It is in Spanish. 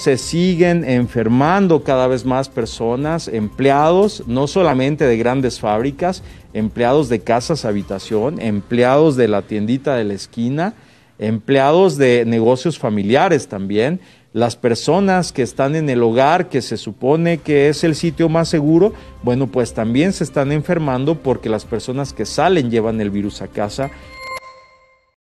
se siguen enfermando cada vez más personas, empleados, no solamente de grandes fábricas, empleados de casas habitación, empleados de la tiendita de la esquina, empleados de negocios familiares también, las personas que están en el hogar, que se supone que es el sitio más seguro, bueno, pues también se están enfermando porque las personas que salen llevan el virus a casa